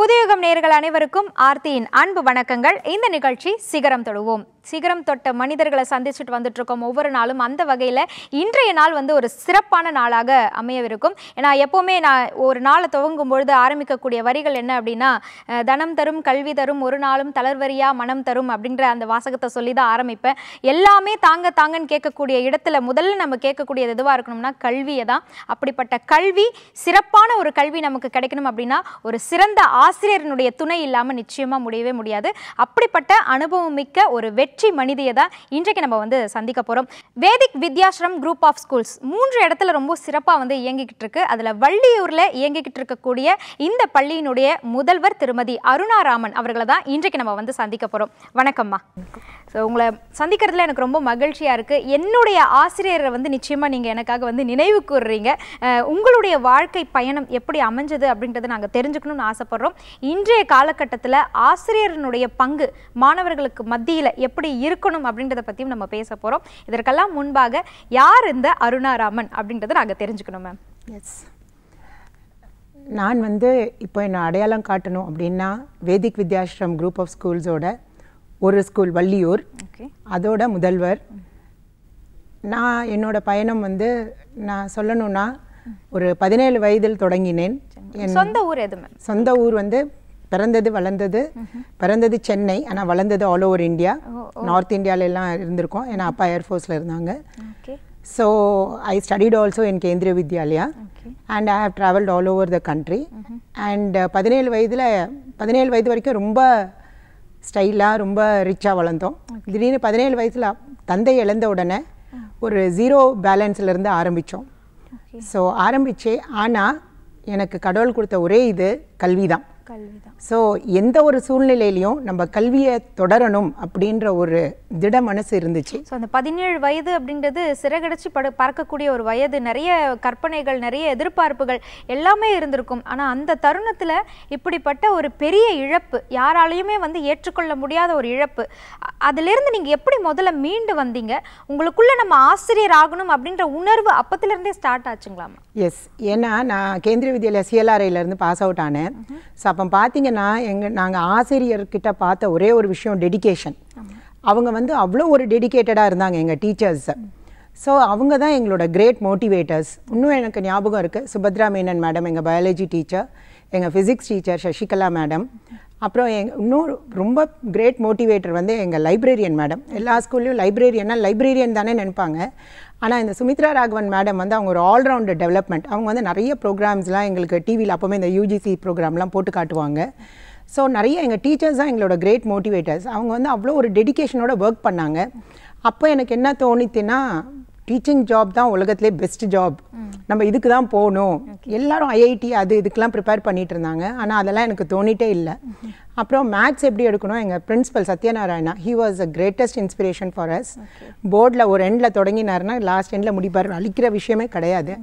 പുതിയ யுகம் நேர்கள் அனைவருக்கும் ஆர்த்தியின் அன்பு வணக்கங்கள் இந்த நிகழ்ச்சி சிகரம் தொடுவோம் சிகரம் தொட்ட மனிதர்களை சந்திச்சுட்டு வந்துட்டு இருக்கோம் ஒவ்வொரு நாளும் அந்த வகையில் இன்றைய நாள் வந்து ஒரு சிறப்பான நாளாக அமையவிருக்கும் ஏன்னா எப்போவுமே நான் ஒரு நாளை துவங்கும் பொழுது ஆரம்பிக்கக்கூடிய வரிகள் என்ன அப்படின்னா தனம் தரும் கல்வி தரும் ஒரு நாளும் தளர்வரியா மனம் தரும் அப்படின்ற அந்த வாசகத்தை சொல்லி தான் ஆரம்பிப்பேன் எல்லாமே தாங்க தாங்கன்னு கேட்கக்கூடிய இடத்துல முதல்ல நம்ம கேட்கக்கூடியது எதுவாக இருக்கணும்னா கல்வியை தான் அப்படிப்பட்ட கல்வி சிறப்பான ஒரு கல்வி நமக்கு கிடைக்கணும் அப்படின்னா ஒரு சிறந்த ஆசிரியர் கலைஞரனுடைய துணை இல்லாமல் நிச்சயமாக முடியவே முடியாது அப்படிப்பட்ட அனுபவம் மிக்க ஒரு வெற்றி மனிதையை தான் இன்றைக்கு நம்ம வந்து சந்திக்க போகிறோம் Vedic Vidyashram group of schools மூன்று இடத்துல ரொம்ப சிறப்பாக வந்து இயங்கிக்கிட்டு இருக்கு அதில் வள்ளியூரில் இயங்கிக்கிட்டு இருக்கக்கூடிய இந்த பள்ளியினுடைய முதல்வர் திருமதி அருணாராமன் அவர்களை தான் இன்றைக்கு நம்ம வந்து சந்திக்க போகிறோம் வணக்கம்மா ஸோ உங்களை சந்திக்கிறதுல எனக்கு ரொம்ப மகிழ்ச்சியாக இருக்குது என்னுடைய ஆசிரியரை வந்து நிச்சயமாக நீங்கள் எனக்காக வந்து நினைவு கூறுறீங்க உங்களுடைய வாழ்க்கை பயணம் எப்படி அமைஞ்சது அப்படின்றத நாங்கள் தெரிஞ்சுக்கணும்னு ஆசைப்படுறோம் இன்றைய காலகட்டத்தில் ஆசிரியரனுடைய பங்கு மாணவர்களுக்கு மத்தியில் எப்படி இருக்கணும் அப்படின்றத பற்றியும் நம்ம பேச போகிறோம் இதற்கெல்லாம் முன்பாக யார் இந்த அருணாராமன் அப்படின்றத நாங்கள் தெரிஞ்சுக்கணும் மேம் எஸ் நான் வந்து இப்போ என்னை அடையாளம் காட்டணும் அப்படின்னா வேதிக் வித்யாஸ்ரம் குரூப் ஆஃப் ஸ்கூல்ஸோட ஒரு ஸ்கூல் வள்ளியூர் அதோட முதல்வர் நான் என்னோடய பயணம் வந்து நான் சொல்லணும்னா ஒரு பதினேழு வயதில் தொடங்கினேன் சொந்த ஊர் எது சொந்த ஊர் வந்து பிறந்தது வளர்ந்தது பிறந்தது சென்னை ஆனால் வளர்ந்தது ஆல் ஓவர் இந்தியா நார்த் இந்தியாவில எல்லாம் இருந்திருக்கோம் ஏன்னா அப்பா ஏர்ஃபோர்ஸில் இருந்தாங்க ஸோ ஐ ஸ்டடிட் ஆல்சோ என் Kendriya Vidyalaya and I have travelled all over the country and பதினேழு வயதில் பதினேழு வயது வரைக்கும் ரொம்ப ஸ்டைலாக ரொம்ப ரிச்சாக வளர்ந்தோம் திடீர்னு பதினேழு வயசில் தந்தை இழந்த உடனே ஒரு ஜீரோ பேலன்ஸ்லேருந்து ஆரம்பித்தோம் ஸோ ஆரம்பித்தே ஆனால் எனக்கு கடவுள் கொடுத்த ஒரே இது கல்வி தான் ஸோ எந்த ஒரு சூழ்நிலையிலையும் நம்ம கல்வியை தொடரணும் அப்படின்ற ஒரு திட மனசு இருந்துச்சு ஸோ அந்த பதினேழு வயது அப்படின்றது சிறகடிச்சு படு பறக்கக்கூடிய ஒரு வயது நிறைய கற்பனைகள் நிறைய எதிர்பார்ப்புகள் எல்லாமே இருந்திருக்கும் ஆனால் அந்த தருணத்தில் இப்படிப்பட்ட ஒரு பெரிய இழப்பு யாராலையுமே வந்து ஏற்றுக்கொள்ள முடியாத ஒரு இழப்பு அதிலிருந்து நீங்கள் எப்படி முதல்ல மீண்டு வந்தீங்க உங்களுக்குள்ளே நம்ம ஆசிரியர் ஆகணும் அப்படின்ற உணர்வு அப்பத்திலேருந்தே ஸ்டார்ட் ஆச்சுங்களாமா எஸ் ஏன்னா நான் கேந்திரிய வித்யாலயா சிஎல்ஆர்ஐலேருந்து பாஸ் அவுட் ஆனேன் ஸோ அப்போ பார்த்தீங்கன்னா எங்கள் நாங்கள் ஆசிரியர்கிட்ட பார்த்த ஒரே ஒரு விஷயம் டெடிக்கேஷன் அவங்க வந்து அவ்வளோ ஒரு டெடிக்கேட்டடாக இருந்தாங்க எங்கள் டீச்சர்ஸை ஸோ அவங்க தான் எங்களோட கிரேட் மோட்டிவேட்டர்ஸ் இன்னும் எனக்கு ஞாபகம் இருக்குது சுபத்ரா மேனன் மேடம் எங்கள் பயாலஜி டீச்சர் எங்கள் ஃபிசிக்ஸ் டீச்சர் சசிகலா மேடம் அப்புறம் எங் இன்னும் ரொம்ப கிரேட் மோட்டிவேட்டர் வந்து எங்கள் லைப்ரேரியன் மேடம் எல்லா ஸ்கூல்லையும் லைப்ரேரியன்னால் லைப்ரேரியன் தானே நினைப்பாங்க ஆனால் இந்த சுமித்ரா ராகவன் மேடம் வந்து அவங்க ஒரு ஆல்ரவுண்டர் டெவலப்மெண்ட் அவங்க வந்து நிறைய ப்ரோக்ராம்ஸ்லாம் எங்களுக்கு டிவியில் அப்போவுமே இந்த யூஜிசி ப்ரோக்ராம்லாம் போட்டு காட்டுவாங்க ஸோ நிறைய எங்கள் டீச்சர்ஸ் தான் எங்களோட கிரேட் மோட்டிவேட்டர்ஸ் அவங்க வந்து அவ்வளோ ஒரு டெடிக்கேஷனோட ஒர்க் பண்ணாங்க அப்போ எனக்கு என்ன தோணித்துன்னா டீச்சிங் ஜாப் தான் உலகத்திலே பெஸ்ட் ஜாப் நம்ம இதுக்கு தான் போகணும் எல்லாரும் ஐஐடி அது இதுக்கெலாம் ப்ரிப்பேர் பண்ணிகிட்டு இருந்தாங்க ஆனால் அதெல்லாம் எனக்கு தோணிட்டே இல்லை அப்புறம் மேத்ஸ் எப்படி எடுக்கணும் எங்கள் principal Sathyanarayana he was a greatest inspiration for us போர்டில் ஒரு எண்டில் தொடங்கினார்னா லாஸ்ட் எண்டில் முடிப்பார் அழிக்கிற விஷயமே கிடையாது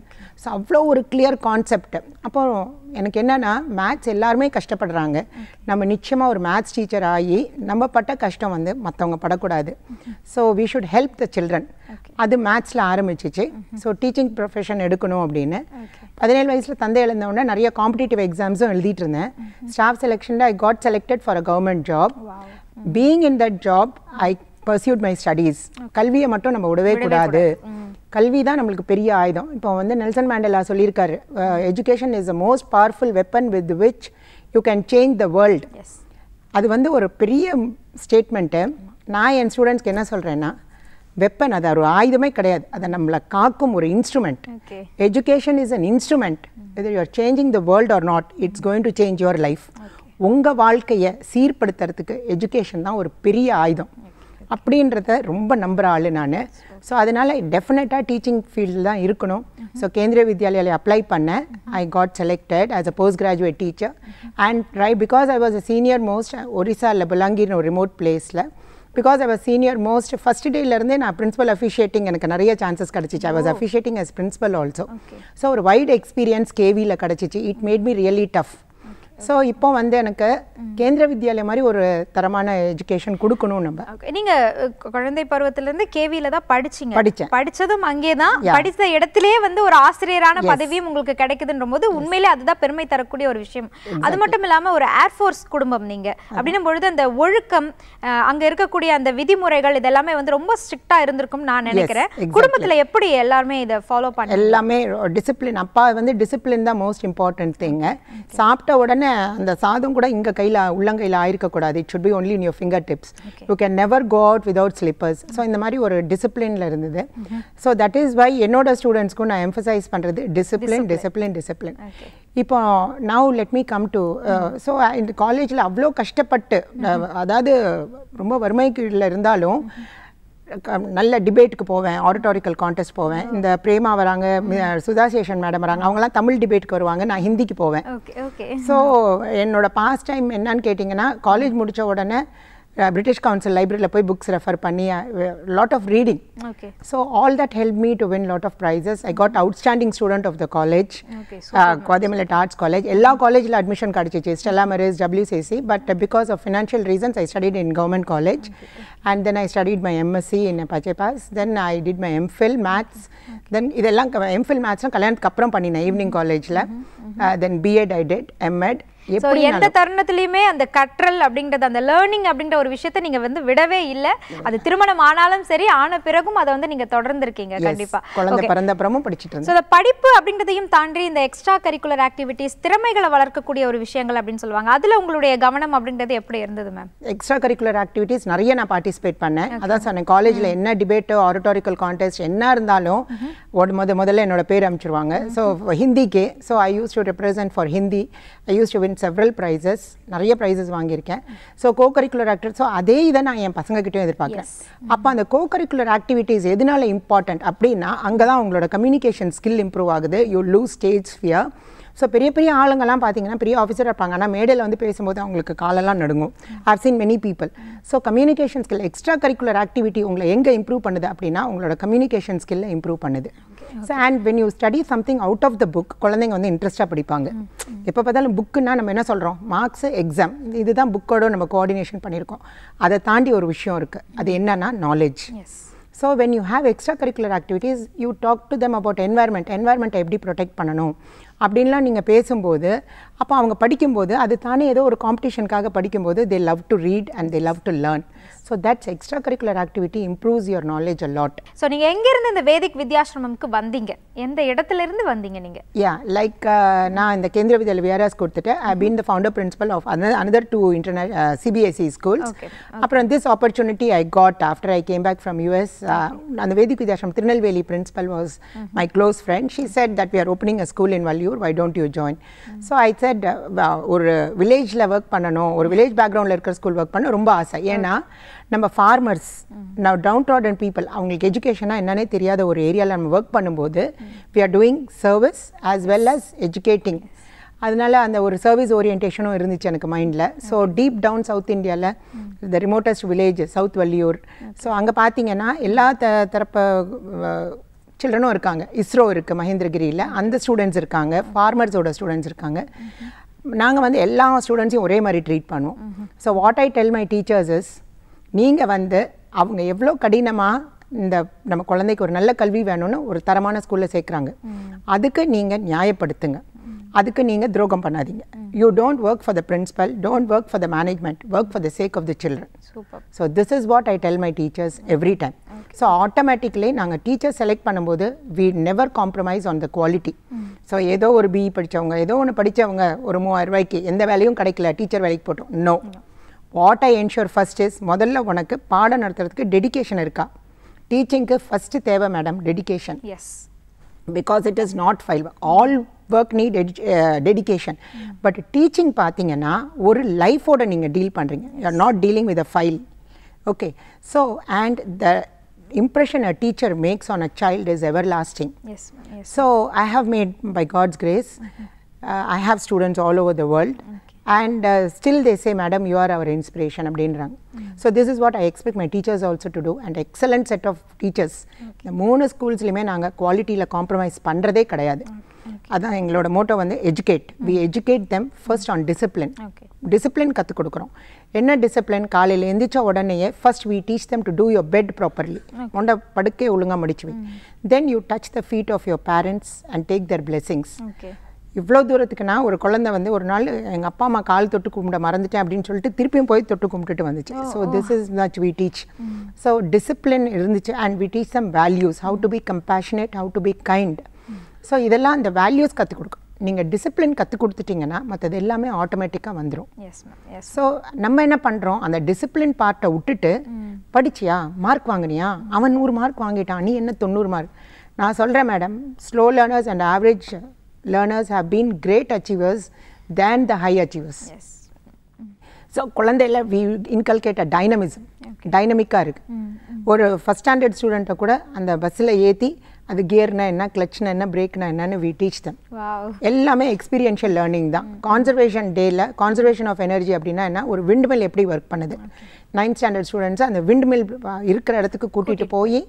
ஸோ அவ்வளோ ஒரு கிளியர் கான்செப்ட் அப்போ எனக்கு என்னென்னா மேத்ஸ் எல்லாருமே கஷ்டப்படுறாங்க நம்ம நிச்சயமாக ஒரு மேத்ஸ் டீச்சர் ஆகி நம்ம பட்ட கஷ்டம் வந்து மற்றவங்க படக்கூடாது so we should help the children அது மேத்ஸில் ஆரம்பிச்சிச்சு ஸோ டீச்சிங் ப்ரொஃபஷன் எடுக்கணும் அப்படின்னு பதினேழு வயசில் தந்தை எழுந்தவுடனே நிறைய காம்படிட்டிவ் எக்ஸாம்ஸும் எழுதிட்டு இருந்தேன் staff selection I got selected for a government job being in that job I pursued my studies கல்வியை மட்டும் நம்ம விடவே கூடாது கல்வி தான் நம்மளுக்கு பெரிய ஆயுதம் இப்போ வந்து நெல்சன் மேண்டலா சொல்லியிருக்காரு education is a most powerful weapon with which you can change the world அது வந்து ஒரு பெரிய ஸ்டேட்மெண்ட்டு நான் என் ஸ்டூடெண்ட்ஸ்க்கு என்ன சொல்கிறேன்னா வெப்பன் அது ஒரு ஆயுதமே கிடையாது அதை நம்மளை காக்கும் ஒரு instrument education is an instrument இது you're changing the world or not it's going to change your life உங்கள் வாழ்க்கையை சீர்படுத்துறதுக்கு எஜுகேஷன் தான் ஒரு பெரிய ஆயுதம் அப்படின்றத ரொம்ப நம்புகிற ஆள் நான் ஸோ அதனால் டெஃபினட்டாக டீச்சிங் ஃபீல்டில் தான் இருக்கணும் ஸோ கேந்திரிய வித்யாலயாவில் அப்ளை பண்ணேன் I got selected as a post graduate teacher and right because I was a senior most ஒரிசாவில் புலாங்கின்னு ஒரு remote place because our senior most first டேலேருந்தே நான் பிரின்ஸிபல் அஃபிஷியேட்டிங் எனக்கு நிறைய சான்சஸ் கிடச்சிச்சு I was officiating as principal also so ஒரு wide experience கேவியில் கிடச்சிச்சு it made me really tough so இப்போ வந்து எனக்கு கேந்திர வித்யாலயா மாதிரி ஒரு தரமான எஜுகேஷன் கொடுக்கணும் நம்ம நீங்க குழந்தை பருவத்திலேருந்து கேவியில தான் படிச்சீங்க படிச்சேன் படிச்சதும் அங்கே தான் படித்த இடத்திலேயே வந்து ஒரு ஆசிரியரான பதவியும் உங்களுக்கு கிடைக்குதுன்ற போது உண்மையிலே அதுதான் பெருமை தரக்கூடிய ஒரு விஷயம் அது மட்டும் இல்லாம ஒரு ஏர்ஃபோர்ஸ் குடும்பம் நீங்க அப்படின்னும் பொழுது அந்த ஒழுக்கம் அங்க இருக்கக்கூடிய அந்த விதிமுறைகள் இதெல்லாமே வந்து ரொம்ப ஸ்ட்ரிக்டா இருந்திருக்கும் நான் நினைக்கிறேன் குடும்பத்துல எப்படி எல்லாருமே இதை ஃபாலோ பண்ண எல்லாமே டிசிப்ளின் அப்பா வந்து டிசிப்ளின் தான் மோஸ்ட் இம்பார்ட்டன்ட் திங்க சாப்பிட்ட உடனே எப்போவுமே அந்த சாதம் கூட இங்கே கையில் உள்ளங்கையில் ஆயிருக்கக்கூடாது it should be only in your fingertips you can never go out without slippers so இந்த மாதிரி ஒரு டிசிப்ளினில் இருந்தது ஸோ தட் இஸ் வை என்னோட ஸ்டூடெண்ட்ஸ்க்கும் நான் எம்ஃபசைஸ் பண்ணுறது டிசிப்ளின் டிசிப்ளின் டிசிப்ளின் இப்போ now let me come to so இந்த காலேஜில் அவ்வளோ கஷ்டப்பட்டு mm-hmm. அதாவது ரொம்ப வறுமை கீழில் இருந்தாலும் mm-hmm. நல்ல டிபேட்டுக்கு போவேன் ஆடிட்டோரிக்கல் கான்டெஸ்ட் போவேன் இந்த பிரேமா வராங்க சுதாசேஷன் மேடம் வராங்க அவங்கலாம் தமிழ் டிபேட்டுக்கு வருவாங்க நான் ஹிந்திக்கு போவேன் ஸோ என்னோட பாஸ்ட் டைம் என்னன்னு கேட்டிங்கன்னா காலேஜ் முடித்த உடனே பிரிட்டிஷ் கவுன்சில் லைப்ரரியில் போய் புக்ஸ் ரெஃபர் பண்ணி lot of reading so all that help me to win lot of prizes I got outstanding student of the college கோதமலட் ஆர்ட்ஸ் காலேஜ் எல்லா காலேஜில் அட்மிஷன் கிடச்சிச்சு Stella Maris WCC but because of financial reasons I studied in government college and then I studied my MSc in pass then I did my MPhil maths then இதெல்லாம் எம்ஃபில் மேத்ஸ்லாம் கல்யாணத்துக்கு அப்புறம் பண்ணினேன் evening காலேஜில் then BEd I did MEd எப்படி எந்த தருணத்திலயுமே அந்த கற்றல் அப்படிங்கறது அந்த லேர்னிங் அப்படின்ற ஒரு விஷயத்தை நீங்க வந்து விடவே இல்ல அது திருமணம் ஆனாலும் சரி ஆன பிறகும் அதை வந்து நீங்க தொடர்ந்து இருக்கீங்க கண்டிப்பா குழந்தை பிறந்த அப்புறமும் படிச்சுட்டு படிப்பு அப்படின்றதையும் தாண்டி இந்த எக்ஸ்ட்ரா கரிக்குலர் ஆக்டிவிட்டிஸ் திறமைகளை வளர்க்கக்கூடிய ஒரு விஷயங்கள் அப்படின்னு சொல்லுவாங்க அதுல உங்களுடைய கவனம் அப்படின்றது எப்படி இருந்தது மேம் எக்ஸ்ட்ரா கரிக்குலர் ஆக்டிவிட்டிஸ் நிறைய நான் பார்ட்டிசிபேட் பண்ணேன் அதான் சொன்னேன் காலேஜ்ல mm-hmm. என்ன டிபேட்டு ஆடிட்டோரிக்கல் கான்டெஸ்ட் என்ன இருந்தாலும் mm-hmm. முத முதல்ல என்னோட பேர் அனுப்பிச்சிருவாங்க சோ ஹிந்திக்கு so I used to represent for Hindi I used to win several prizes நிறைய ப்ரைஸஸ் வாங்கியிருக்கேன் so co curricular actor so அதே இதை நான் என் பசங்ககிட்டையும் எதிர்பார்க்குறேன் அப்போ அந்த கோ கரிக்குலர் ஆக்டிவிட்டீஸ் எதனால இம்பார்ட்டண்ட் அப்படின்னா அங்கே தான் உங்களோட கம்யூனிகேஷன் ஸ்கில் இம்ப்ரூவ் ஆகுது you lose stage fear so பெரிய பெரிய ஆளுங்கெல்லாம் பார்த்தீங்கன்னா பெரிய ஆஃபீஸர் இருப்பாங்க ஆனால் மேடையில் வந்து பேசும்போது அவங்களுக்கு காலெல்லாம் நடுங்கும் how seen many people so communication skill extra curricular activity உங்களை எங்கே இம்ப்ரூவ் பண்ணுது அப்படின்னா உங்களோட கம்யூனிகேஷன் ஸ்கில்லை இம்ப்ரூவ் பண்ணுது so and when you study something out of the book குழந்தைங்க வந்து இன்ட்ரெஸ்ட்டாக படிப்பாங்க எப்போ பார்த்தாலும் புக்குன்னா நம்ம என்ன சொல்கிறோம் மார்க்ஸு எக்ஸாம் இதுதான் புக்கோட நம்ம கோஆர்டினேஷன் பண்ணியிருக்கோம் அதை தாண்டி ஒரு விஷயம் இருக்குது அது என்னன்னா knowledge so when you have extra curricular activities you talk to them about environment என்வாயர்மெண்ட்டை எப்படி ப்ரொடெக்ட் பண்ணணும் அப்படின்லாம் நீங்கள் பேசும்போது அப்போ அவங்க படிக்கும்போது அது தானே ஏதோ ஒரு காம்படிஷனுக்காக படிக்கும்போது they love to read and they love to learn so that's extra curricular activity improves your knowledge a lot so நீங்கள் எங்கேருந்து இந்த வேதிக் வித்யாசிரமம்க்கு வந்தீங்க எந்த இடத்துலேருந்து வந்தீங்க நீங்கள் யா லைக் நான் இந்த கேந்திர வித்யாலய விஆர்எஸ் கொடுத்துட்டு I been the founder principal of another two international CBSE schools அப்புறம் this opportunity I got after I came back from US அந்த Vedic Vidyashramam Tirunelveli principal was my close friend she said that we are opening a school in Valliyur why don't you join so I said ஒரு வில்லேஜில் work பண்ணணும் ஒரு village பேக்ரவுண்டில் இருக்கிற school work பண்ண ரொம்ப ஆசை ஏன்னா நம்ம ஃபார்மர்ஸ் நான் டவுன் ட்ராடன் பீப்புள் அவங்களுக்கு எஜுகேஷனாக என்னன்னே தெரியாத ஒரு ஏரியாவில் நம்ம ஒர்க் பண்ணும்போது we are doing service as well as educating அதனால அந்த ஒரு சர்வீஸ் ஓரியன்டேஷனும் இருந்துச்சு எனக்கு மைண்டில் ஸோ டீப் டவுன் சவுத் இந்தியாவில் the remotest village south Valliyur so அங்கே பார்த்தீங்கன்னா எல்லா த தரப்பு சில்ட்ரனும் இருக்காங்க இஸ்ரோ இருக்குது மகேந்திரகிரியில் அந்த ஸ்டூடெண்ட்ஸ் இருக்காங்க ஃபார்மர்ஸோட ஸ்டூடெண்ட்ஸ் இருக்காங்க நாங்கள் வந்து எல்லா ஸ்டூடெண்ட்ஸையும் ஒரே மாதிரி ட்ரீட் பண்ணுவோம் so what I tell my teachers is நீங்கள் வந்து அவங்க எவ்வளோ கடினமாக இந்த நம்ம குழந்தைக்கு ஒரு நல்ல கல்வி வேணும்னு ஒரு தரமான ஸ்கூலில் சேர்க்குறாங்க அதுக்கு நீங்கள் நியாயப்படுத்துங்க அதுக்கு நீங்கள் துரோகம் பண்ணாதீங்க you don't work for the principal don't work for the management work for the sake of the children so this is what I tell my teachers every time so automatically நாங்கள் டீச்சர் செலக்ட் பண்ணும்போது we never compromise on the quality so ஏதோ ஒரு BE e படித்தவங்க ஏதோ ஒன்று படித்தவங்க ஒரு மூவாயிரம் ரூபாய்க்கு எந்த வேலையும் கிடைக்கல டீச்சர் வேலைக்கு போட்டோம் no what I ensure first is முதல்ல உனக்கு பாடம் நடத்துறதுக்கு டெடிக்கேஷன் இருக்கா டீச்சிங்க்கு ஃபஸ்ட்டு தேவை madam dedication yes because it is not file all work need dedication but teaching பார்த்தீங்கன்னா ஒரு லைஃபோட நீங்கள் டீல் பண்ணுறீங்க you are not dealing with a file okay so and the impression a teacher makes on a child is everlasting. Yes, yes. So I have made, by God's grace, mm -hmm. uh, I have students all over the world. Mm -hmm. And still they say madam you are our inspiration அப்படின்றாங்க so this is what I expect my teachers also to do and excellent set of teachers இந்த மூணு ஸ்கூல்ஸ்லையுமே நாங்கள் குவாலிட்டியில் compromise பண்ணுறதே கிடையாது அதான் எங்களோட motto வந்து educate we educate them first on discipline discipline கற்றுக் கொடுக்குறோம் என்ன டிசிப்ளின் காலையில் எந்திரிச்ச உடனேயே first we teach them to do your bed properly உண்ட படுக்கே ஒழுங்காக முடிச்சுவி then you touch the feet of your parents and take their blessings இவ்வளோ தூரத்துக்கு நான் ஒரு குழந்தை வந்து ஒரு நாள் எங்கள் அப்பா அம்மா கால் தொட்டு கும்பிட மறந்துட்டேன் அப்படின்னு சொல்லிட்டு திருப்பியும் போய் தொட்டு கும்பிட்டுட்டு வந்துச்சு so this is not we teach so discipline இருந்துச்சு and we teach some values how to be compassionate how to be kind so இதெல்லாம் அந்த வேல்யூஸ் கற்றுக் கொடுக்கும் நீங்கள் டிசிப்ளின் கற்றுக் கொடுத்துட்டிங்கன்னா மற்றது எல்லாமே ஆட்டோமேட்டிக்காக வந்துடும் ஸோ நம்ம என்ன பண்ணுறோம் அந்த டிசிப்ளின் பார்ட்டை விட்டுட்டு படிச்சியா மார்க் வாங்கினியா அவன் நூறு மார்க் வாங்கிட்டான் நீ என்ன தொண்ணூறு மார்க் நான் சொல்கிறேன் madam slow learners and average learners have been great achievers than the high achievers so குழந்தையில வி இன்கல்கேட் அ டைனமிசம் டைனமிக்காக இருக்குது ஒரு ஃபஸ்ட் ஸ்டாண்டர்ட் ஸ்டூடெண்ட்டை கூட அந்த பஸ்ஸில் ஏற்றி அது கியர்னா என்ன கிளச்னா என்ன பிரேக்னா என்னன்னு வி டீச் தம் எல்லாமே எக்ஸ்பீரியன்ஷியல் லேர்னிங் தான் கான்சர்வேஷன் டேயில் கான்சர்வேஷன் ஆஃப் எனர்ஜி அப்படின்னா என்ன ஒரு விண்ட்மில் எப்படி ஒர்க் பண்ணுது நைன்த் ஸ்டாண்டர்ட் ஸ்டூடெண்ட்ஸ் அந்த விண்ட்மில் இருக்கிற இடத்துக்கு கூட்டிகிட்டு போய்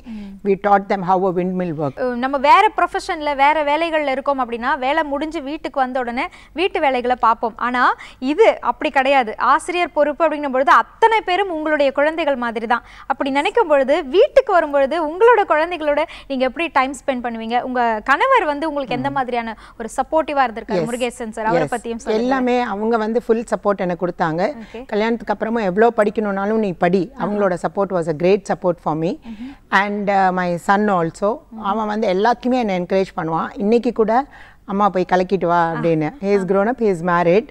we taught them how a windmill work நம்ம வேறு ப்ரொஃபஷனில் வேறு வேலைகளில் இருக்கோம் அப்படின்னா வேலை முடிஞ்சு வீட்டுக்கு வந்த உடனே வீட்டு வேலைகளை பார்ப்போம் ஆனால் இது அப்படி கிடையாது ஆசிரியர் பொறுப்பு அப்படிங்கும் பொழுது அத்தனை பேரும் உங்களுடைய குழந்தைகள் மாதிரி தான் அப்படி நினைக்கும் பொழுது வீட்டுக்கு வரும்பொழுது உங்களோட குழந்தைகளோட நீங்கள் எப்படி டைம் ஸ்பெண்ட் பண்ணுவீங்க உங்கள் கணவர் வந்து உங்களுக்கு எந்த மாதிரியான ஒரு சப்போர்ட்டிவாக இருந்திருக்காரு முருகேசன் சார் அவரை பற்றியும் எல்லாமே அவங்க வந்து ஃபுல் சப்போர்ட் எனக்கு கொடுத்தாங்க கல்யாணத்துக்கு அப்புறமும் எவ்வளோ படிக்கணும்னாலும் நானும் நீ படி அவங்களோட support was a great support for me and my son also அவன் வந்து எல்லாத்துக்குமே என்னை என்கரேஜ் பண்ணுவான் இன்னைக்கு கூட அம்மா போய் கலக்கிட்டு வா அப்படின்னு he is grown up he is married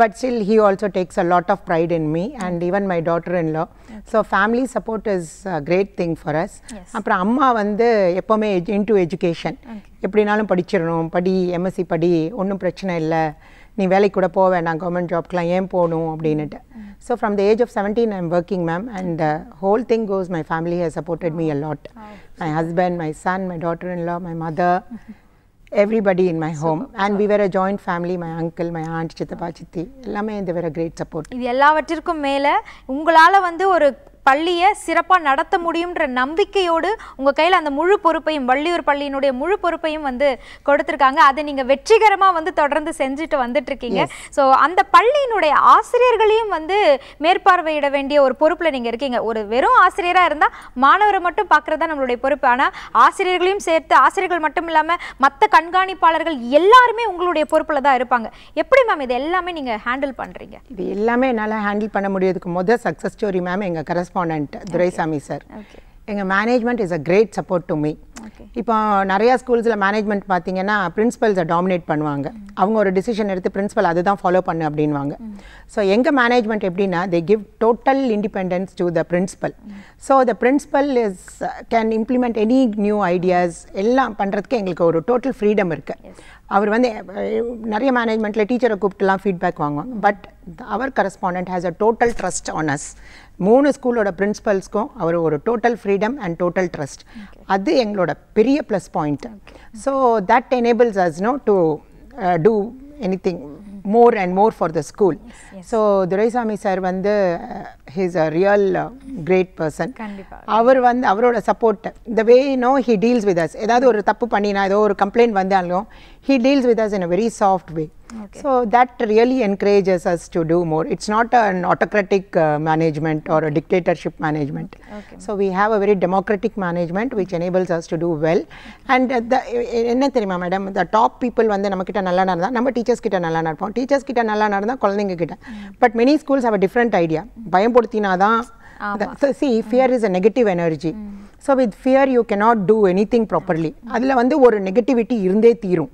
but still he also takes a lot of pride in me and even my daughter in law so family support is great thing for us அப்புறம் அம்மா வந்து எப்போவுமே in to education எப்படினாலும் படிச்சிடணும் படி MSc படி ஒன்றும் பிரச்சனை இல்லை நீ வேலைக்கு கூட போக நான் கவர்மெண்ட் ஜாப்க்கெலாம் ஏன் போகணும் அப்படின்னுட்டு So from the age of 17, I'm working, ma'am, and uh, whole thing goes. My family has supported me a lot. Oh, my husband, my son, my daughter-in-law, my mother, everybody in my home. And we were a joint family. My uncle, my aunt, chitapa, chitti, எல்லாமே they were a great support. பள்ளியை சிறப்பாக நடத்த முடியுன்ற நம்பிக்கையோடு உங்கள் கையில் அந்த முழு பொறுப்பையும் வள்ளியூர் பள்ளியினுடைய முழு பொறுப்பையும் வந்து கொடுத்துருக்காங்க அதை நீங்கள் வெற்றிகரமாக வந்து தொடர்ந்து செஞ்சுட்டு வந்துட்டு இருக்கீங்க ஸோ அந்த பள்ளியினுடைய ஆசிரியர்களையும் வந்து மேற்பார்வையிட வேண்டிய ஒரு பொறுப்பில் நீங்கள் இருக்கீங்க ஒரு வெறும் ஆசிரியராக இருந்தால் மாணவரை மட்டும் பார்க்குறது தான் நம்மளுடைய பொறுப்பு ஆனால் ஆசிரியர்களையும் சேர்த்து ஆசிரியர்கள் மட்டும் இல்லாமல் மற்ற கண்காணிப்பாளர்கள் எல்லாருமே உங்களுடைய பொறுப்பில் தான் இருப்பாங்க எப்படி மேம் இது எல்லாமே நீங்கள் ஹேண்டில் பண்ணுறீங்க இது எல்லாமே என்னால் ஹேண்டில் பண்ண முடியறதுக்கு முதல் சக்ஸஸ் ஸ்டோரி மேம் எங்கள் கரஸ் கரஸ்பாண்ட் துரைசாமி சார் எங்கள் management is a great support to me இப்போ நிறையா ஸ்கூல்ஸில் மேனேஜ்மெண்ட் பார்த்தீங்கன்னா பிரின்ஸிபல்ஸை டாமினேட் பண்ணுவாங்க அவங்க ஒரு டிசிஷன் எடுத்து பிரின்ஸிபல் அதுதான் ஃபாலோ பண்ணு அப்படின்வாங்க ஸோ எங்கள் மேனேஜ்மெண்ட் எப்படின்னா they give total independence to the principal so the principal is can implement any new ideas எல்லாம் பண்ணுறதுக்கு எங்களுக்கு ஒரு டோட்டல் ஃப்ரீடம் இருக்குது அவர் வந்து நிறைய மேனேஜ்மெண்ட்டில் டீச்சரை கூப்பிட்டுலாம் ஃபீட்பேக் வாங்குவாங்க but our correspondent has a total trust on us மூணு ஸ்கூலோட பிரின்ஸிபல்ஸ்க்கும் அவர் ஒரு total freedom and total trust அது எங்களோட பெரிய plus point so that enables us no to do any thing more and more for the school so Duraisamy sir வந்து he's a real great person அவர் வந்து அவரோட support the way know he deals with us ஏதாவது ஒரு தப்பு பண்ணினா ஏதோ ஒரு கம்ப்ளைண்ட் வந்தாலும் he deals with us in a very soft way Okay. So that really encourages us to do more. It's not an autocratic uh, management or a dictatorship management. Okay. So we have a very democratic management which enables us to do well. And uh, e, e, என்ன தெரியுமா madam இந்த top people வந்து நம்ம கிட்ட நல்லா நடந்தா நம்ம teachers கிட்ட நல்லா நடப்போம் டீச்சர்ஸ் கிட்ட நல்லா நடந்தா குழந்தைங்க கிட்ட but many schools have a different idea பயம்படுத்தினாதான் so see fear is a negative energy so with fear you cannot do any thing properly அதில் வந்து ஒரு நெகட்டிவிட்டி இருந்தே தீரும்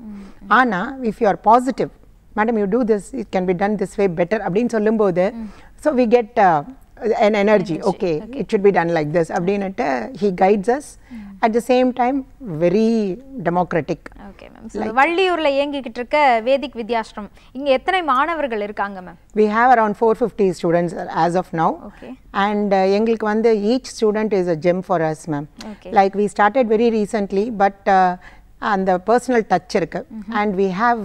ஆனால் if you are positive madam you do this it can be done this way better அப்படின்னு சொல்லும்போது so we get an energy okay it should be done like this அப்படின்னுட்டு he guides us at the same time very democratic okay ma'am வள்ளியூரில் இயங்கிக்கிட்டு இருக்க வேதிக் வித்யாஸ்ரம் இங்கே எத்தனை மாணவர்கள் இருக்காங்க ma'am we have around four fifty students as of now and எங்களுக்கு வந்து each student is a gem for us ma'am like we started very recently but அந்த பர்சனல் டச் இருக்கு and we have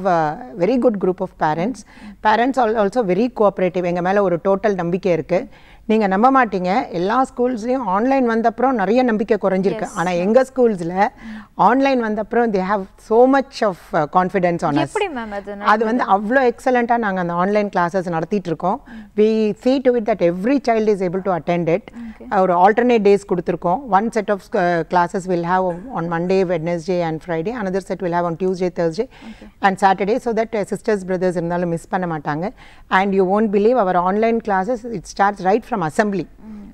very good group of parents parents all also very cooperative எங்கள் மேலே ஒரு total நம்பிக்கை இருக்குது நீங்கள் நம்ப மாட்டீங்க எல்லா ஸ்கூல்ஸையும் ஆன்லைன் வந்தப்புறம் நிறைய நம்பிக்கை குறைஞ்சிருக்கு ஆனால் எங்கள் ஸ்கூல்ஸில் ஆன்லைன் வந்தப்புறம் they have so much of confidence on அது வந்து அவ்வளோ எக்ஸலண்ட்டாக நாங்கள் அந்த ஆன்லைன் கிளாஸஸ் நடத்திட்டு இருக்கோம் we see to with that every child is able to attend it ஒரு ஆல்டர்னேட் டேஸ் கொடுத்துருக்கோம் one set of classes will have on Monday Wednesday and Friday another set will have on Tuesday Thursday and Saturday so that sisters brothers இருந்தாலும் miss பண்ண மாட்டாங்க and you won't believe our online classes it starts right from assembly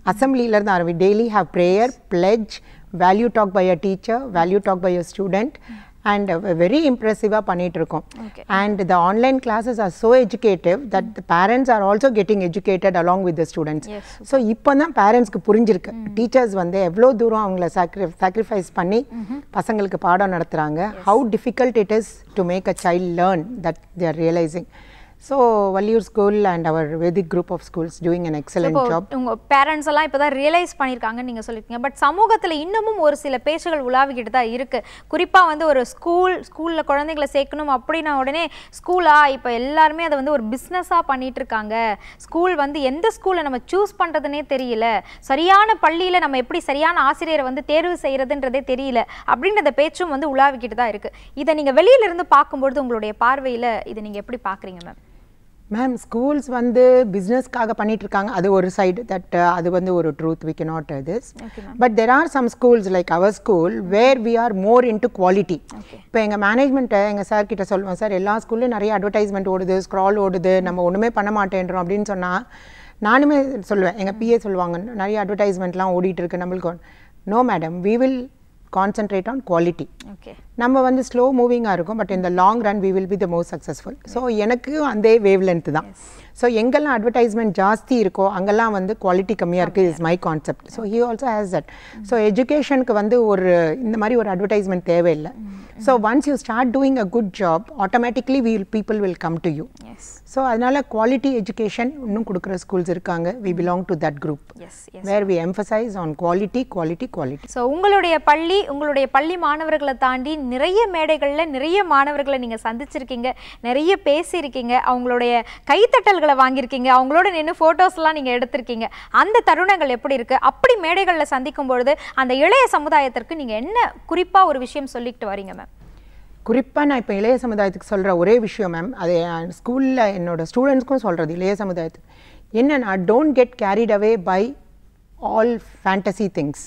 Assembly mm-hmm. we daily have value talk by a teacher value talk by a student and very இம்ப்ரெசிவாக இருக்கோம் and the online classes are so educative that the parents are also getting educated along with the students so இப்போ தான் பேரண்ட்ஸ்க்கு புரிஞ்சிருக்கு teachers வந்து எவ்வளோ தூரம் அவங்கள சாக்ரி சாக்ரிஃபைஸ் பண்ணி பசங்களுக்கு பாடம் நடத்துகிறாங்க how difficult it is to make a child learn that there realising so Valliyur school and our Vedic group of schools doing an excellent job உங்கள் பேரண்ட்ஸ் எல்லாம் தான் ரியலைஸ் பண்ணியிருக்காங்கன்னு நீங்க சொல்லியிருக்கீங்க பட் சமூகத்தில் இன்னமும் ஒரு சில பேச்சுகள் உலாவிக்கிட்டு தான் இருக்கு குறிப்பாக வந்து ஒரு ஸ்கூல் ஸ்கூலில் குழந்தைங்களை சேர்க்கணும் அப்படின்னா உடனே ஸ்கூலா இப்போ எல்லாருமே அதை வந்து ஒரு பிஸ்னஸாக பண்ணிட்டு இருக்காங்க ஸ்கூல் வந்து எந்த ஸ்கூலை நம்ம சூஸ் பண்றதுனே தெரியல சரியான பள்ளியில நம்ம எப்படி சரியான ஆசிரியரை வந்து தேர்வு செய்யறதுன்றதே தெரியல அப்படின்றத பேச்சும் வந்து உலாவிக்கிட்டு தான் இருக்கு இதை நீங்கள் வெளியில இருந்து பார்க்கும்பொழுது உங்களுடைய பார்வையில் இதை நீங்கள் எப்படி பார்க்குறீங்க மேம் மேம் ஸ்கூல்ஸ் வந்து பிஸ்னஸ்க்காக இருக்காங்க அது ஒரு சைடு தட் uh, அது வந்து ஒரு truth we can not this but there are some schools like our school where we are more into quality இப்போ எங்கள் மேனேஜ்மெண்ட்டை எங்கள் சார் கிட்ட சொல்லுவோம் சார் எல்லா ஸ்கூல்லையும் நிறைய அட்வர்டைஸ்மெண்ட் ஓடுது ஸ்க்ரால் ஓடுது நம்ம ஒன்றுமே பண்ண மாட்டேன்றோம் அப்படின்னு சொன்னால் நானுமே சொல்லுவேன் எங்கள் பிஏ சொல்லுவாங்க நிறைய அட்வர்டைஸ்மெண்ட்லாம் ஓடிட்டு இருக்கு நம்மளுக்கு no madam we will concentrate on quality நம்ம வந்து ஸ்லோ மூவிங்காக இருக்கும் பட் இந்த long run we will be the most successful so எனக்கு அந்த வேவ் லென்த் தான் ஸோ எங்கெல்லாம் அட்வர்டைஸ்மெண்ட் ஜாஸ்தி இருக்கோ அங்கெல்லாம் வந்து குவாலிட்டி கம்மியாக இருக்குது is my concept so he also has that so எஜுகேஷனுக்கு வந்து ஒரு இந்த மாதிரி ஒரு அட்வர்டைஸ்மெண்ட் தேவையில்லை so once you start doing a good job automatically will people will come to you so அதனால் குவாலிட்டி எஜுகேஷன் இன்னும் கொடுக்குற ஸ்கூல்ஸ் இருக்காங்க we belong to that group where we emphasise on quality quality quality so உங்களுடைய பள்ளி உங்களுடைய பள்ளி மாணவர்களை தாண்டி நிறைய மேடைகளில் நிறைய மாணவர்களை நீங்கள் சந்திச்சிருக்கீங்க நிறைய பேசியிருக்கீங்க அவங்களுடைய கைத்தட்டல்கள் விருதுகளை வாங்கியிருக்கீங்க அவங்களோட நின்று ஃபோட்டோஸ்லாம் நீங்கள் எடுத்திருக்கீங்க அந்த தருணங்கள் எப்படி இருக்குது அப்படி மேடைகளில் சந்திக்கும் பொழுது அந்த இளைய சமுதாயத்திற்கு நீங்கள் என்ன குறிப்பாக ஒரு விஷயம் சொல்லிக்கிட்டு வரீங்க மேம் குறிப்பாக நான் இப்போ இளைய சமுதாயத்துக்கு சொல்கிற ஒரே விஷயம் மேம் அது ஸ்கூலில் என்னோட ஸ்டூடெண்ட்ஸ்க்கும் சொல்கிறது இளைய சமுதாயத்துக்கு என்னென்னா don't get carried away by all fantasy things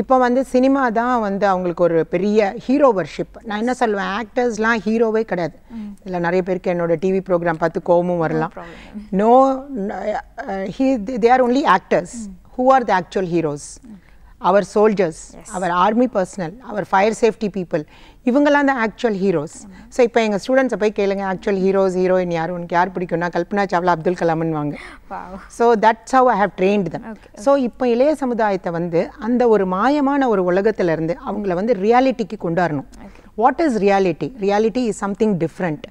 இப்போ வந்து சினிமா தான் வந்து அவங்களுக்கு ஒரு பெரிய ஹீரோ வர்ஷிப் நான் என்ன சொல்லுவேன் ஆக்டர்ஸ்லாம் ஹீரோவே கிடையாது இதில் நிறைய பேருக்கு என்னோட டிவி ப்ரோக்ராம் பார்த்து கோமும் வரலாம் no he they are only actors who are the actual heroes our soldiers our army personnel our fire safety people இவங்கெல்லாம் தான் ஆக்சுவல் ஹீரோஸ் ஸோ இப்போ எங்கள் ஸ்டூடெண்ட்ஸை போய் கேளுங்க ஆக்சுவல் ஹீரோஸ் ஹீரோயின் யார் உனக்கு யார் பிடிக்கும்னா கல்பனா சாவ்லா அப்துல் கலாம்னு வாங்க so that's how I have trained them so இப்போ இளைய சமுதாயத்தை வந்து அந்த ஒரு மாயமான ஒரு உலகத்திலேருந்து அவங்கள வந்து ரியாலிட்டிக்கு கொண்டு வரணும் what is reality reality is something different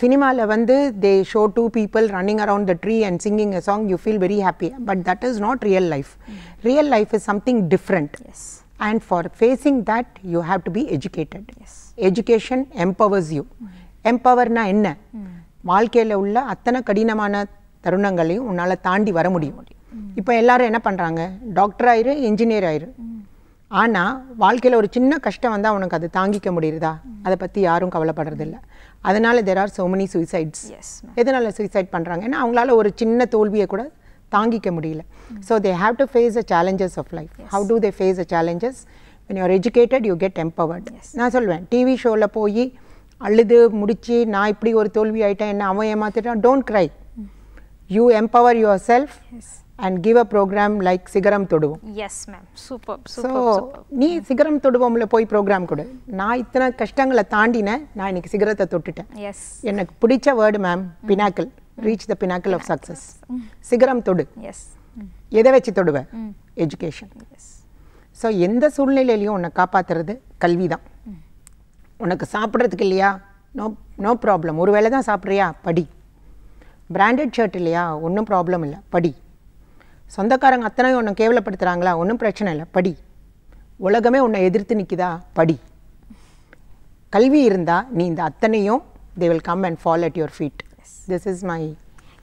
சினிமாவில் வந்து they show two people running around the tree and singing a song you feel very happy but that is not real life real life is something different and for facing that you have to be educated education empowers you எம்பவர்னா என்ன வாழ்க்கையில் உள்ள அத்தனை கடினமான தருணங்களையும் உன்னால் தாண்டி வர முடியும் hmm. இப்போ எல்லாரும் என்ன பண்ணுறாங்க டாக்டர் ஆயிரு இன்ஜினியர் ஆயிரு hmm. ஆனால் வாழ்க்கையில் ஒரு சின்ன கஷ்டம் வந்தால் உனக்கு அது தாங்கிக்க முடியுறதா hmm. அதை பற்றி யாரும் கவலைப்படுறதில்லை அதனால் there are so many suicides எதனால் சூசைட் பண்ணுறாங்க ஏன்னா அவங்களால ஒரு சின்ன தோல்வியை கூட தாங்கிக்க முடியல so they have to face a challenges of life how do they face a challenges when you're educated you get empowered நான் சொல்வேன் டிவி ஷோவில் போய் அழுது முடித்து நான் இப்படி ஒரு தோல்வி ஆகிட்டேன் என்ன அவன் ஏமாத்திட்டான் don't cry you empower yourself and give a program like சிகரம் தொடுவோம் எஸ் மேம் சூப்பர் ஸோ நீ சிகரம் தொடுவோம்ல போய் ப்ரோக்ராம் கொடு நான் இத்தனை கஷ்டங்களை தாண்டினேன் நான் இன்னைக்கு சிகரத்தை தொட்டுட்டேன் எஸ் எனக்கு பிடிச்ச word ma'am pinnacle reach the pinnacle of success சிகரம் தொடு எஸ் எதை வச்சு தொடுவேன் எஜுகேஷன் ஸோ எந்த சூழ்நிலையிலையும் உன்னை காப்பாற்றுறது கல்வி mm. தான் உனக்கு சாப்பிட்றதுக்கு இல்லையா நோ நோ ப்ராப்ளம் ஒரு வேளை தான் சாப்பிட்றியா படி பிராண்டட் ஷர்ட் இல்லையா ஒன்றும் ப்ராப்ளம் இல்லை படி சொந்தக்காரங்க அத்தனையும் ஒன்று கேவலப்படுத்துகிறாங்களா ஒன்றும் பிரச்சனை இல்லை படி உலகமே உன்னை எதிர்த்து நிற்கிதா படி கல்வி இருந்தால் நீ இந்த அத்தனையும் they will come and fall at your feet this is my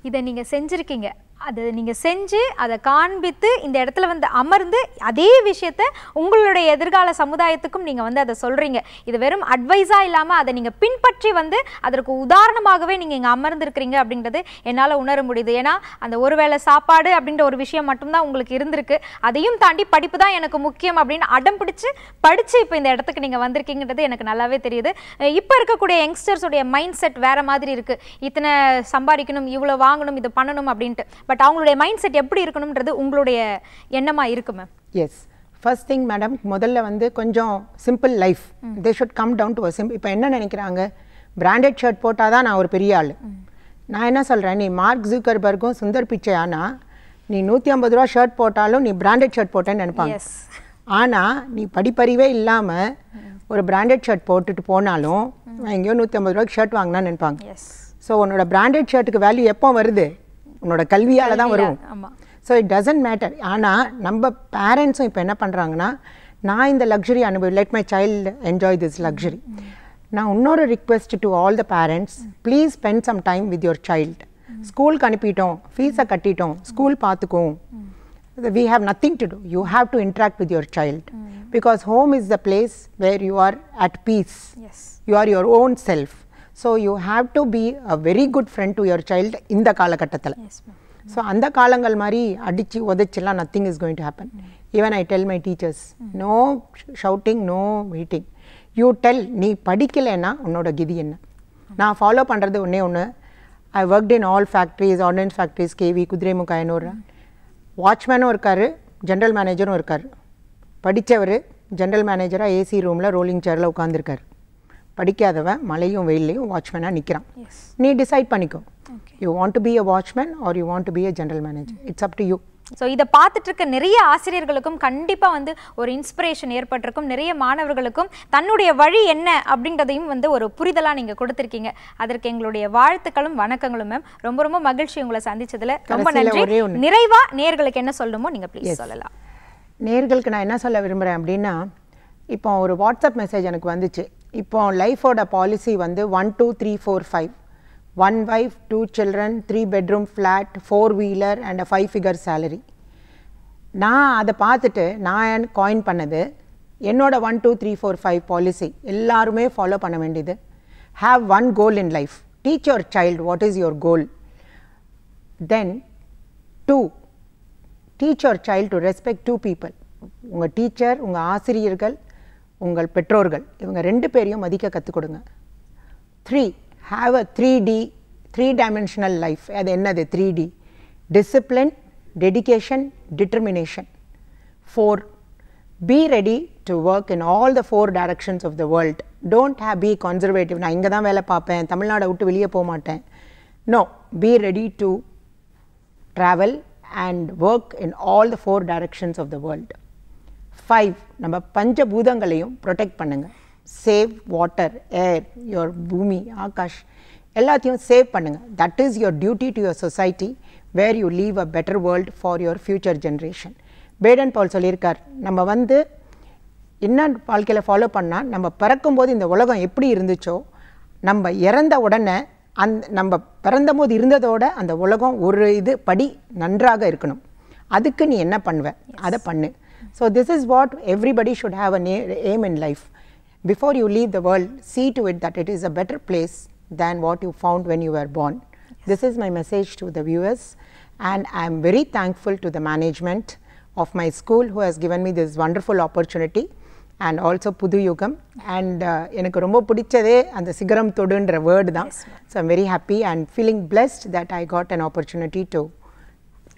இதை நீங்கள் செஞ்சுருக்கீங்க அது நீங்கள் செஞ்சு அதை காண்பித்து இந்த இடத்துல வந்து அமர்ந்து அதே விஷயத்த உங்களுடைய எதிர்கால சமுதாயத்துக்கும் நீங்கள் வந்து அதை சொல்கிறீங்க இது வெறும் அட்வைஸாக இல்லாமல் அதை நீங்கள் பின்பற்றி வந்து அதற்கு உதாரணமாகவே நீங்கள் இங்கே அமர்ந்திருக்கிறீங்க அப்படின்றது என்னால் உணர முடியுது ஏன்னா அந்த ஒரு வேளை சாப்பாடு அப்படின்ற ஒரு விஷயம் மட்டும்தான் உங்களுக்கு இருந்திருக்கு அதையும் தாண்டி படிப்பு தான் எனக்கு முக்கியம் அப்படின்னு அடம் பிடிச்சி படித்து இப்போ இந்த இடத்துக்கு நீங்கள் வந்திருக்கீங்கன்றது எனக்கு நல்லாவே தெரியுது இப்போ இருக்கக்கூடிய யங்ஸ்டர்ஸுடைய மைண்ட் செட் வேறு மாதிரி இருக்குது இத்தனை சம்பாதிக்கணும் இவ்வளோ வாங்கணும் இது பண்ணணும் அப்படின்ட்டு பட் அவங்களுடைய மைண்ட் செட் எப்படி இருக்கணும்ன்றது உங்களுடைய எண்ணமாக இருக்கு ma'am yes first thing madam முதல்ல வந்து கொஞ்சம் simple life they should come down to simple இப்போ என்ன நினைக்கிறாங்க பிராண்டட் ஷர்ட் போட்டால் தான் நான் ஒரு பெரிய ஆள் நான் என்ன சொல்கிறேன் நீ மார்க் ஜூக்கர்பர்க்கும் சுந்தர் பிச்சை ஆனால் நீ நூற்றி ஐம்பது ரூபா ஷர்ட் போட்டாலும் நீ பிராண்டட் ஷர்ட் போட்டேன்னு நினைப்பாங்க ஆனால் நீ படிப்பறிவே இல்லாமல் ஒரு பிராண்டட் ஷர்ட் போட்டுட்டு போனாலும் எங்கேயோ நூற்றி ஐம்பது ரூபாய்க்கு ஷர்ட் வாங்கினான்னு நினைப்பாங்க ஸோ உன்னோட பிராண்டட் ஷர்ட்டுக்கு வேல்யூ எப்போ வருது உன்னோட கல்வியால் தான் வரும் ஸோ இட் டசன்ட் மேட்டர் ஆனால் நம்ம பேரண்ட்ஸும் இப்போ என்ன பண்ணுறாங்கன்னா நான் இந்த லக்ஸுரி அனுபவி let my child enjoy this luxury நான் இன்னொரு request to all the parents please spend some time with your child ஸ்கூலுக்கு அனுப்பிட்டோம் ஃபீஸை கட்டிட்டோம் ஸ்கூல் பார்த்துக்கும் we have nothing to do you have to interact with your child because home is the place where you are at peace you are your own self so you have to be a very good friend to your child இந்த காலகட்டத்தில் so அந்த காலங்கள் மாதிரி அடித்து உதச்சிலாம் nothing is going to happen even I tell my teachers no shouting no beating you tell நீ படிக்கலைன்னா உன்னோட கிதி என்ன நான் ஃபாலோ பண்ணுறது ஒன்றே ஒன்று I work in all factories ordnance factories கேவி குதிரைமுக ஐநூறு வாட்ச்மேனும் இருக்கார் ஜென்ரல் மேனேஜரும் இருக்கார் படித்தவர் ஜென்ரல் மேனேஜராக ஏசி ரூமில் ரோலிங் சேரில் உட்காந்துருக்கார் படிக்காதவன் மழையும் வெயிலையும் வாட்ச்மேனாக நிற்கிறான் நீ டிசைட் பண்ணிக்கோ you want to be a watchman are you want to be a general manager it's up to you so இதை பார்த்துட்டு இருக்க நிறைய ஆசிரியர்களுக்கும் கண்டிப்பாக வந்து ஒரு இன்ஸ்பிரேஷன் ஏற்பட்டிருக்கும் நிறைய மாணவர்களுக்கும் தன்னுடைய வழி என்ன அப்படின்றதையும் வந்து ஒரு புரிதலாக நீங்கள் கொடுத்துருக்கீங்க அதற்கு எங்களுடைய வாழ்த்துக்களும் வணக்கங்களும் மேம் ரொம்ப ரொம்ப மகிழ்ச்சி உங்களை சந்தித்ததில் ரொம்ப நன்றி நிறைவாக நேர்களுக்கு என்ன சொல்லணுமோ நீங்கள் ப்ளீஸ் சொல்லலாம் நேர்களுக்கு நான் என்ன சொல்ல விரும்புகிறேன் அப்படின்னா இப்போ ஒரு வாட்ஸ்அப் மெசேஜ் எனக்கு வந்துச்சு இப்போ லைஃபோட பாலிசி வந்து one two three four five one wife two children three bedroom flat four wheeler and five figure salary நான் அதை பார்த்துட்டு நான் காயின் பண்ணது என்னோடய one two three four five policy எல்லாருமே ஃபாலோ பண்ண வேண்டியது have one goal in life teach your child what is your goal then two teach your child to respect to people உங்கள் டீச்சர் உங்கள் ஆசிரியர்கள் உங்கள் பெற்றோர்கள் இவங்க ரெண்டு பேரையும் மதிக்க கற்றுக் கொடுங்க three have a three D three dimensional life அது என்னது three D discipline dedication determination four be ready to work in all the four directions of the world don't have be conservative நான் இங்கே தான் வேலை பார்ப்பேன் தமிழ்நாடை விட்டு வெளியே போக மாட்டேன் no be ready to travel and work in all the four directions of the world five நம்ம பஞ்சபூதங்களையும் ப்ரொடெக்ட் பண்ணுங்கள் சேவ் வாட்டர் ஏர் யோர் பூமி ஆகாஷ் எல்லாத்தையும் சேவ் பண்ணுங்கள் that is your duty to your society where you leave a better world for your future generation Baden Powell சொல்லியிருக்கார் நம்ம வந்து என்ன வாழ்க்கையில் ஃபாலோ பண்ணால் நம்ம பிறக்கும்போது இந்த உலகம் எப்படி இருந்துச்சோ நம்ம இறந்த உடனே அந் நம்ம பிறந்த போது இருந்ததோட அந்த உலகம் ஒரு இது படி நன்றாக இருக்கணும் அதுக்கு நீ என்ன பண்ணுவ அதை பண்ணு So this is what everybody should have an aim in life. Before you leave the world, see to it that it is a better place than what you found when you were born. Yes. This is my message to the viewers and I am very thankful to the management of my school who has given me this wonderful opportunity and also புது யுகம் And uh, எனக்கு and the Sigaram Sigaram தொடுன்ற So I'm very happy and feeling blessed that I got an opportunity to.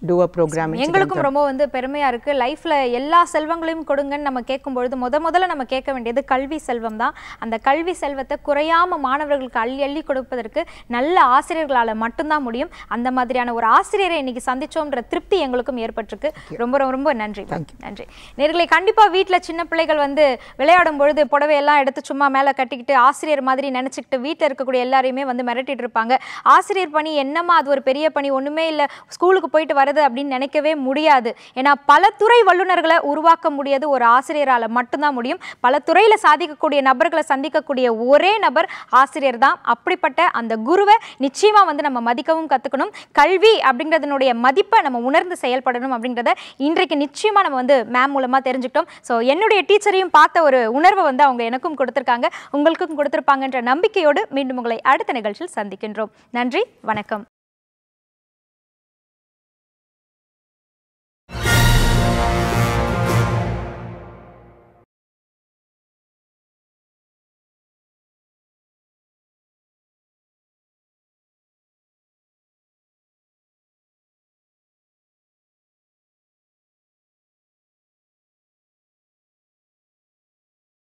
Do a program எங்களுக்கும் ரொம்ப வந்து பெருமையாக இருக்குது லைஃப்பில் எல்லா செல்வங்களையும் கொடுங்கன்னு நம்ம கேட்கும்பொழுது முத முதல்ல நம்ம கேட்க வேண்டியது கல்வி செல்வம் தான் அந்த கல்வி செல்வத்தை குறையாமல் மாணவர்களுக்கு அள்ளி அள்ளி கொடுப்பதற்கு நல்ல ஆசிரியர்களால் மட்டும்தான் முடியும் அந்த மாதிரியான ஒரு ஆசிரியரை இன்னைக்கு சந்திச்சோம்ன்ற திருப்தி எங்களுக்கும் ஏற்பட்டிருக்கு ரொம்ப ரொம்ப ரொம்ப நன்றி நன்றி நேர்களை கண்டிப்பாக வீட்டில் சின்ன பிள்ளைகள் வந்து விளையாடும் பொழுது புடவையெல்லாம் எடுத்து சும்மா மேலே கட்டிக்கிட்டு ஆசிரியர் மாதிரி நினச்சிக்கிட்டு வீட்டில் இருக்கக்கூடிய எல்லாரையுமே வந்து மிரட்டிட்டு இருப்பாங்க ஆசிரியர் பணி என்னம்மா அது ஒரு பெரிய பணி ஒன்றுமே இல்லை ஸ்கூலுக்கு போயிட்டு வர வருது அப்படின்னு நினைக்கவே முடியாது ஏன்னா பல துறை வல்லுநர்களை உருவாக்க முடியாது ஒரு ஆசிரியரால் மட்டும்தான் முடியும் பல துறையில் சாதிக்கக்கூடிய நபர்களை சந்திக்கக்கூடிய ஒரே நபர் ஆசிரியர் தான் அப்படிப்பட்ட அந்த குருவை நிச்சயமாக வந்து நம்ம மதிக்கவும் கற்றுக்கணும் கல்வி அப்படிங்கிறதுனுடைய மதிப்பை நம்ம உணர்ந்து செயல்படணும் அப்படிங்கிறத இன்றைக்கு நிச்சயமாக நம்ம வந்து மேம் மூலமாக தெரிஞ்சுக்கிட்டோம் ஸோ என்னுடைய டீச்சரையும் பார்த்த ஒரு உணர்வை வந்து அவங்க எனக்கும் கொடுத்துருக்காங்க உங்களுக்கும் கொடுத்துருப்பாங்கன்ற நம்பிக்கையோடு மீண்டும் உங்களை அடுத்த நிகழ்ச்சியில் சந்திக்கின்றோம் நன்றி வணக்கம்